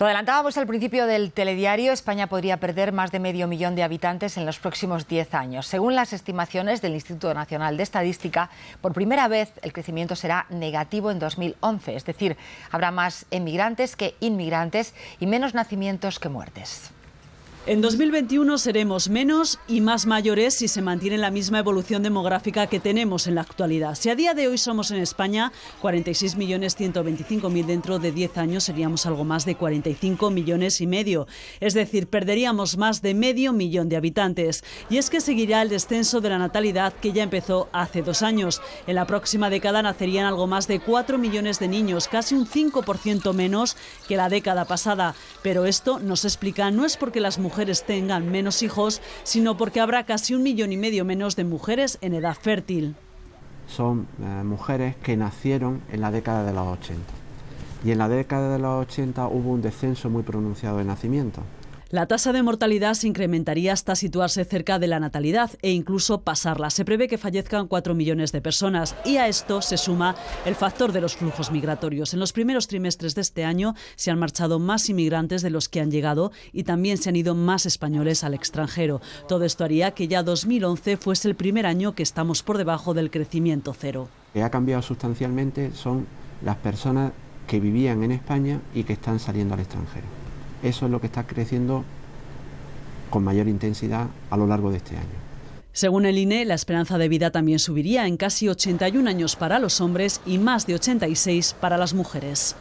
Lo adelantábamos al principio del telediario, España podría perder más de medio millón de habitantes en los próximos 10 años. Según las estimaciones del Instituto Nacional de Estadística, por primera vez el crecimiento será negativo en 2011, es decir, habrá más emigrantes que inmigrantes y menos nacimientos que muertes. En 2021 seremos menos y más mayores si se mantiene la misma evolución demográfica que tenemos en la actualidad. Si a día de hoy somos en España 46.125.000 dentro de 10 años seríamos algo más de 45 millones y medio, es decir, perderíamos más de medio millón de habitantes. Y es que seguirá el descenso de la natalidad que ya empezó hace dos años. En la próxima década nacerían algo más de 4 millones de niños, casi un 5% menos que la década pasada. Pero esto nos explica no es porque las mujeres tengan menos hijos, sino porque habrá casi un millón y medio menos de mujeres en edad fértil. Son eh, mujeres que nacieron en la década de los 80. Y en la década de los 80 hubo un descenso muy pronunciado de nacimiento. La tasa de mortalidad se incrementaría hasta situarse cerca de la natalidad e incluso pasarla. Se prevé que fallezcan 4 millones de personas y a esto se suma el factor de los flujos migratorios. En los primeros trimestres de este año se han marchado más inmigrantes de los que han llegado y también se han ido más españoles al extranjero. Todo esto haría que ya 2011 fuese el primer año que estamos por debajo del crecimiento cero. Lo que ha cambiado sustancialmente son las personas que vivían en España y que están saliendo al extranjero. Eso es lo que está creciendo con mayor intensidad a lo largo de este año. Según el INE, la esperanza de vida también subiría en casi 81 años para los hombres y más de 86 para las mujeres.